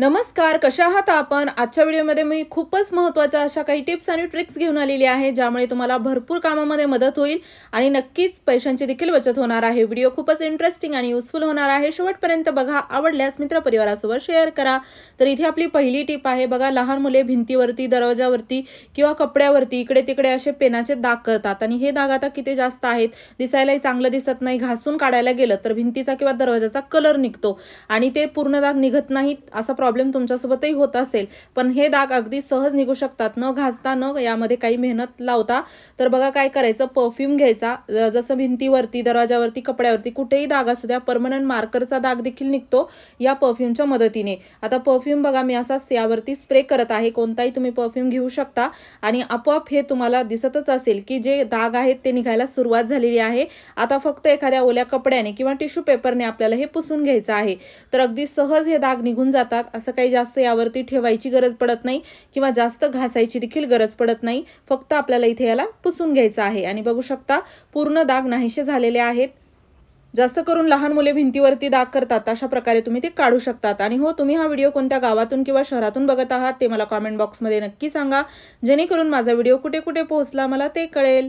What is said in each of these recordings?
नमस्कार कशा आहात आपण आजच्या व्हिडिओमध्ये मी खूपच महत्त्वाच्या अशा काही टिप्स आणि ट्रिक्स घेऊन आलेली आहे ज्यामुळे तुम्हाला भरपूर कामामध्ये मदत होईल आणि नक्कीच पैशांची देखील बचत होणार आहे व्हिडिओ खूपच इंटरेस्टिंग आणि युजफुल होणार आहे शेवटपर्यंत बघा आवडल्यास मित्रपरिवारासोबत शेअर करा तर इथे आपली पहिली टिप आहे बघा लहान मुले भिंतीवरती दरवाजावरती किंवा कपड्यावरती इकडे तिकडे असे पेनाचे दाग करतात आणि हे दाग आता किती जास्त आहेत दिसायलाही चांगलं दिसत नाही घासून काढायला गेलं तर भिंतीचा किंवा दरवाजाचा कलर निघतो आणि ते पूर्ण दाग निघत नाहीत असा प्रॉब्लेम तुमच्यासोबतही होत असेल पण हे दाग अगदी सहज निघू शकतात न घासता न यामध्ये काही मेहनत लावता तर बघा काय करायचं परफ्यूम घ्यायचा जसं भिंतीवरती दरवाजावरती कपड्यावरती कुठेही दाग असू द्या परमनंट मार्करचा दाग देखील निघतो या परफ्यूमच्या मदतीने आता परफ्यूम बघा मी असा यावरती स्प्रे करत आहे कोणताही तुम्ही परफ्यूम घेऊ शकता आणि आपोआप हे तुम्हाला दिसतच असेल की जे दाग आहेत ते निघायला सुरुवात झालेली आहे आता फक्त एखाद्या ओल्या कपड्याने किंवा टिश्यू पेपरने आपल्याला हे पुसून घ्यायचं आहे तर अगदी सहज हे दाग निघून जातात असं काही जास्त यावरती ठेवायची गरज पडत नाही किंवा जास्त घासायची देखील गरज पडत नाही फक्त आपल्याला इथे याला पुसून घ्यायचं आहे आणि बघू शकता पूर्ण दाग नाहीसे झालेले आहेत जास्त करून लहान मुले भिंतीवरती दाग करतात अशा प्रकारे तुम्ही ते काढू शकतात आणि हो तुम्ही हा व्हिडिओ कोणत्या गावातून किंवा शहरातून बघत आहात ते मला कॉमेंट बॉक्समध्ये नक्की सांगा जेणेकरून माझा व्हिडिओ कुठे कुठे पोहोचला मला ते कळेल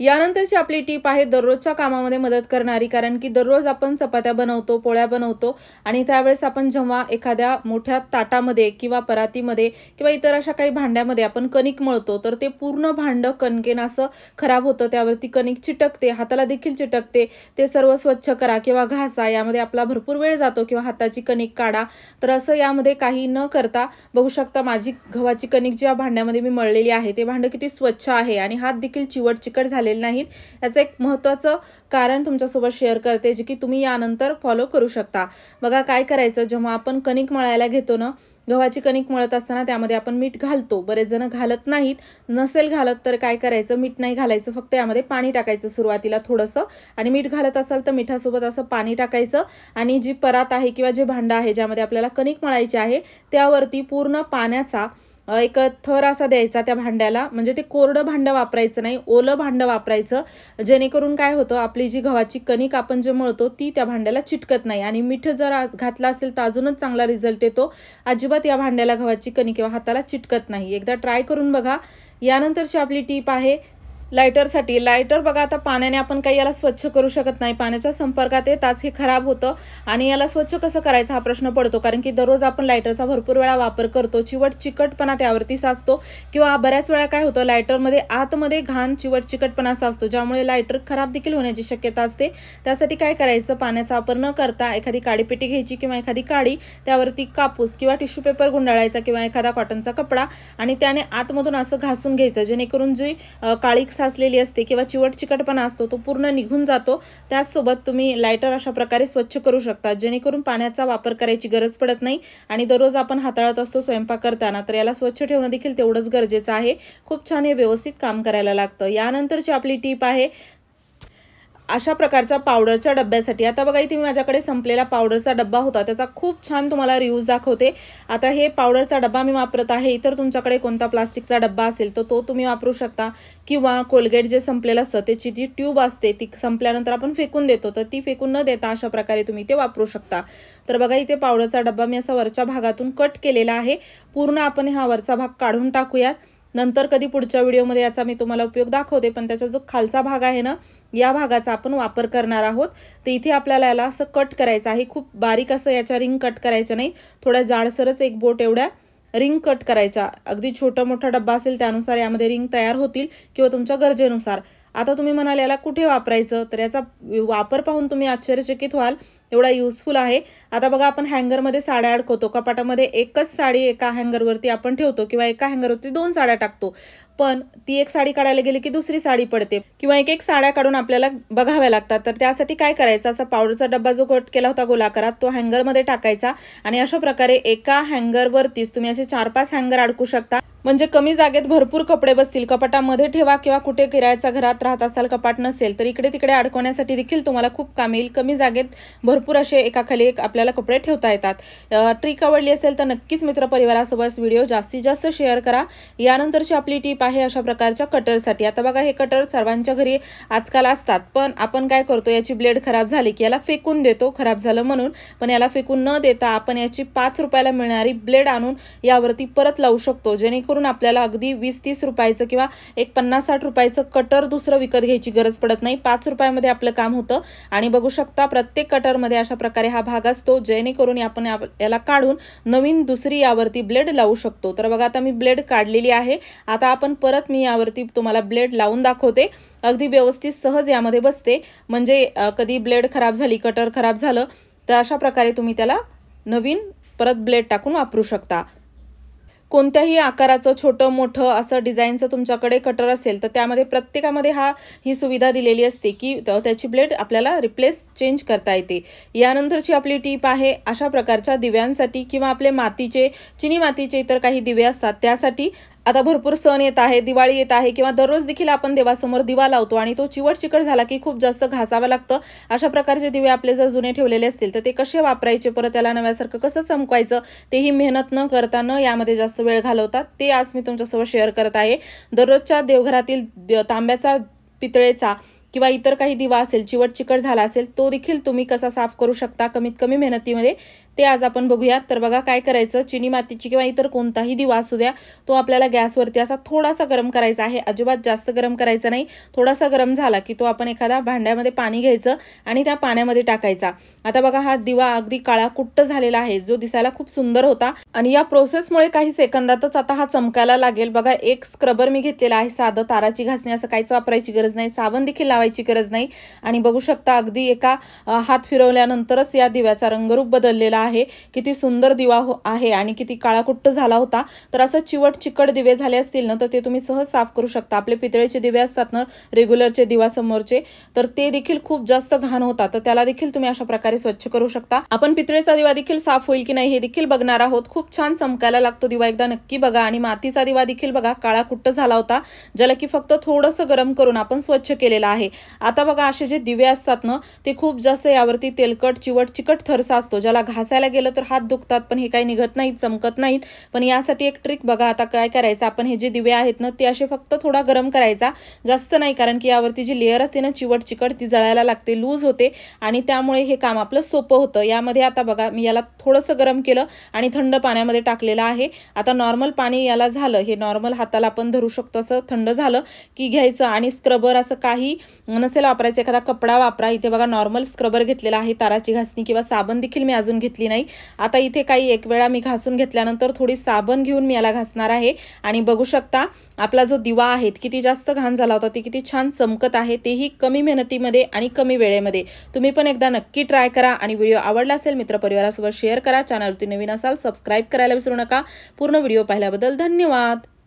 यानंतरची आपली टीप आहे दररोजच्या कामामध्ये मदत करणारी कारण की दररोज आपण चपात्या बनवतो पोळ्या बनवतो आणि त्यावेळेस आपण जेव्हा एखाद्या मोठ्या ताटामध्ये किंवा परातीमध्ये किंवा इतर अशा काही भांड्यामध्ये आपण कणिक मळतो तर ते पूर्ण भांडं कणकेन असं खराब होतं त्यावरती कणिक चिटकते हाताला देखील चिटकते ते सर्व स्वच्छ करा किंवा घासा यामध्ये आपला भरपूर वेळ जातो किंवा हाताची कणिक काढा तर असं यामध्ये काही न करता बघू शकता माझी गव्हाची कणिक ज्या भांड्यामध्ये मी मळलेली आहे ते भांडं किती स्वच्छ आहे आणि हात देखील चिवट चिकट झाले झालेले नाहीत याचं एक महत्त्वाचं कारण तुमच्यासोबत शेअर करते जे की तुम्ही यानंतर फॉलो करू शकता बघा काय करायचं जेव्हा आपण कणिक मळायला घेतो ना गव्हाची कणिक मळत असताना त्यामध्ये आपण मीठ घालतो बरेच जण घालत नाहीत नसेल घालत तर काय करायचं मीठ नाही घालायचं फक्त यामध्ये पाणी टाकायचं सुरुवातीला थोडंसं आणि मीठ घालत असाल तर मिठासोबत असं पाणी टाकायचं आणि जी परात आहे किंवा जे भांडं आहे ज्यामध्ये आपल्याला कणिक मळायची आहे त्यावरती पूर्ण पाण्याचा एक थर असा द्यायचा त्या भांड्याला म्हणजे ते कोरडं भांडं वापरायचं नाही ओलं भांडं वापरायचं जेणेकरून काय होतं आपली जी गव्हाची कणिक आपण जे मळतो ती त्या भांड्याला चिटकत नाही आणि मीठ जर घातलं असेल तर अजूनच चांगला रिझल्ट येतो अजिबात या भांड्याला गव्हाची कणिक किंवा हाताला चिटकत नाही एकदा ट्राय करून बघा यानंतरची आपली टीप आहे लायटरसाठी लायटर बघा आता पाण्याने आपण काही याला स्वच्छ करू शकत नाही पाण्याच्या संपर्कात येताच हे खराब होतं आणि याला स्वच्छ कसं करायचं हा प्रश्न पडतो कारण की दररोज आपण लायटरचा भरपूर वेळा वापर करतो चिवट चिकटपणा त्यावरती साचतो किंवा बऱ्याच वेळा काय होतं लायटरमध्ये आतमध्ये घाण चिवट चिकटपणा साचतो ज्यामुळे लायटर खराब देखील होण्याची शक्यता असते त्यासाठी काय करायचं पाण्याचा वापर न करता एखादी काडीपेटी घ्यायची किंवा एखादी काडी त्यावरती कापूस किंवा टिश्यू पेपर गुंडाळायचा किंवा एखादा कॉटनचा कपडा आणि त्याने आतमधून असं घासून घ्यायचं जेणेकरून जी काळी साचलेली असते किंवा चिवट चिकटपणा असतो तो पूर्ण निघून जातो त्याचसोबत तुम्ही लायटर अशा प्रकारे स्वच्छ करू शकता जेणेकरून पाण्याचा वापर करायची गरज पडत नाही आणि दररोज आपण हाताळत असतो स्वयंपाक करताना तर याला स्वच्छ ठेवणं देखील तेवढंच गरजेचं आहे खूप छान हे व्यवस्थित काम करायला लागतं यानंतरची आपली टीप आहे अशा प्रकारच्या पावडरच्या डब्यासाठी आता बघा इथे माझ्याकडे संपलेला पावडरचा डब्बा होता त्याचा खूप छान तुम्हाला रिव्ह्यूज दाखवते आता हे पावडरचा डब्बा मी वापरत आहे इतर तुमच्याकडे कोणता प्लास्टिकचा डब्बा असेल तर तो तुम्ही वापरू शकता किंवा कोलगेट जे संपलेलं असतं त्याची जी ट्यूब असते ती संपल्यानंतर आपण फेकून देतो तर ती फेकून न देता अशा प्रकारे तुम्ही ते वापरू शकता तर बघा इथे पावडरचा डब्बा मी असा वरच्या भागातून कट केलेला आहे पूर्ण आपण हा वरचा भाग काढून टाकूयात नंतर कधी पुढच्या व्हिडिओमध्ये याचा मी तुम्हाला उपयोग दाखवते पण त्याचा जो खालचा भाग आहे ना या भागाचा आपण वापर करणार आहोत तर इथे आपल्याला याला असं कट करायचं आहे खूप बारीक असं याच्या रिंग कट करायचं नाही थोड्या जाडसरच एक बोट एवढ्या रिंग कट करायच्या अगदी छोटा मोठा डब्बा असेल त्यानुसार यामध्ये रिंग तयार होतील किंवा तुमच्या गरजेनुसार आता तुम्ही म्हणाल याला कुठे वापरायचं तर याचा वापर पाहून तुम्ही आश्चर्यचकित व्हाल एवढा युजफुल आहे आता बघा आपण हँगरमध्ये साड्या अडकवतो कपाटामध्ये एकच साडी एका हँगरवरती आपण ठेवतो किंवा एका हँगरवरती दोन साड्या टाकतो पण ती एक साडी काढायला गेली की दुसरी साडी पडते किंवा एक एक साड्या काढून आपल्याला बघाव्या लागतात तर त्यासाठी काय करायचं असा पावडरचा डब्बा जो कट केला होता गोलाकारात तो हँगरमध्ये टाकायचा आणि अशा प्रकारे एका हँगरवरतीच तुम्ही असे चार पाच हँगर अडकू शकता म्हणजे कमी जागेत भरपूर कपडे बसतील कपाटामध्ये ठेवा किंवा कुठे किरायाच्या घरात राहत असाल कपाट नसेल तर इकडे तिकडे अडकवण्यासाठी देखील तुम्हाला खूप काम येईल कमी जागेत भरपूर असे एकाखाली एक आपल्याला कपडे ठेवता येतात ट्रिक आवडली असेल तर नक्कीच मित्रपरिवारासोबत व्हिडिओ जास्तीत जास्त शेअर करा यानंतरची आपली टीप आहे अशा प्रकारच्या कटरसाठी आता बघा हे कटर सर्वांच्या घरी आजकाल असतात पण आपण काय करतो याची ब्लेड खराब झाली की याला फेकून देतो खराब झालं म्हणून पण याला फेकून न देता आपण याची पाच रुपयाला मिळणारी ब्लेड आणून यावरती परत लावू शकतो जेणेकरून आपल्याला अगदी वीस तीस रुपयाचं किंवा एक पन्नास साठ रुपयाचं कटर दुसरं विकत घ्यायची गरज पडत नाही पाच रुपयामध्ये आपलं काम होतं आणि बघू शकता प्रत्येक कटरमध्ये अशा प्रकारे हा भाग असतो जेणेकरून आपण याला काढून नवीन दुसरी यावरती ब्लेड लावू शकतो तर बघा आता मी ब्लेड काढलेली आहे आता आपण परत मी यावरती तुम्हाला ब्लेड लावून दाखवते अगदी व्यवस्थित सहज यामध्ये बसते म्हणजे कधी ब्लेड खराब झाली कटर खराब झालं तर अशा प्रकारे तुम्ही त्याला नवीन परत ब्लेड टाकून वापरू शकता कोणत्याही आकाराचं छोटं मोठं असं डिझाईनचं तुमच्याकडे कटर असेल तर त्यामध्ये प्रत्येकामध्ये हा ही सुविधा दिलेली असते की त्याची ब्लेड आपल्याला रिप्लेस चेंज करता येते यानंतरची आपली टीप आहे अशा प्रकारच्या दिव्यांसाठी किंवा आपले मातीचे चिनी मातीचे इतर काही दिवे असतात त्यासाठी आता भरपूर सण येत आहे दिवाळी येत आहे किंवा दररोज देखील आपण देवासमोर दिवा लावतो आणि तो चिवट चिकट झाला की खूप जास्त घासावा लागतं अशा प्रकारचे दिवे आपले जर जुने ठेवलेले असतील तर ते कसे वापरायचे परत त्याला नव्यासारखं कसं चमकायचं तेही मेहनत न करता न यामध्ये जास्त वेळ घालवतात ते आज मी तुमच्यासोबत शेअर करत आहे दररोजच्या देवघरातील तांब्याचा पितळेचा किंवा इतर काही दिवा असेल चिवट चिकट झाला असेल तो देखील तुम्ही कसा साफ करू शकता कमीत कमी मेहनतीमध्ये ते आज आपण बघूयात तर बघा काय करायचं चिनी मातीची किंवा इतर कोणताही दिवा असू द्या तो आपल्याला गॅसवरती असा थोडासा गरम करायचा आहे अजिबात जास्त गरम करायचा नाही थोडासा गरम झाला की तो आपण एखादा भांड्यामध्ये पाणी घ्यायचं आणि त्या पाण्यामध्ये टाकायचा आता बघा हा दिवा अगदी काळा कुट्ट झालेला आहे जो दिसायला खूप सुंदर होता आणि या प्रोसेसमुळे काही सेकंदातच आता हा चमकायला लागेल बघा एक स्क्रबर मी घेतलेला आहे साधं ताराची घासणी असं काहीच वापरायची गरज नाही साबण देखील लावायची गरज नाही आणि बघू शकता अगदी एका हात फिरवल्यानंतरच या दिव्याचा रंगरूप बदललेला आहे आहे किती सुंदर दिवा हो आहे आणि किती काळाकुट्ट झाला होता तर असं चिवट चिकट दिवे झाले असतील ना तर ते तुम्ही सहज साफ करू शकता आपले पितळेचे दिवे असतात ना रेग्युलरचे समोरचे तर ते देखील खूप जास्त घाण होतात तर त्याला देखील तुम्ही अशा प्रकारे स्वच्छ करू शकता आपण पितळेचा दिवा देखील साफ होईल की नाही हे देखील बघणार आहोत खूप छान चमकायला लागतो दिवा एकदा नक्की बघा आणि मातीचा दिवा देखील बघा काळा कुट्ट झाला होता ज्याला की फक्त थोडंसं गरम करून आपण स्वच्छ केलेला आहे आता बघा असे जे दिवे असतात ना ते खूप जास्त यावरती तेलकट चिवट चिकट थरसा असतो ज्याला घासायला बघायला गेलं तर हात दुखतात पण हे काही निघत नाहीत चमकत नाहीत पण यासाठी एक ट्रिक बघा आता काय करायचं आपण हे जे दिवे आहेत ना ते असे फक्त थोडा गरम करायचा जास्त नाही कारण की यावरती जी लेअर असते ना चिवट चिकट ती जळायला लागते लूज होते आणि त्यामुळे हे काम आपलं सोपं होतं यामध्ये आता बघा मी याला थोडंसं गरम केलं आणि थंड पाण्यामध्ये टाकलेलं आहे आता नॉर्मल पाणी याला झालं हे नॉर्मल हाताला आपण धरू शकतो असं थंड झालं की घ्यायचं आणि स्क्रबर असं काही नसेल वापरायचं एखादा कपडा वापरा इथे बघा नॉर्मल स्क्रबर घेतलेला आहे ताराची घासणी किंवा साबण देखील मी अजून घेतली नाही आता इथे काही एक वेळा मी घासून घेतल्यानंतर थोडी साबण घेऊन मी याला घासणार आहे आणि बघू शकता आपला जो दिवा आहे किती जास्त घाण झाला होता ती किती छान चमकत आहे तेही कमी मेहनतीमध्ये आणि कमी वेळेमध्ये तुम्ही पण एकदा नक्की ट्राय करा आणि व्हिडिओ आवडला असेल मित्रपरिवारासोबत शेअर करा चॅनलवरती नवीन असाल सबस्क्राईब करायला विसरू नका पूर्ण व्हिडिओ पाहिल्याबद्दल धन्यवाद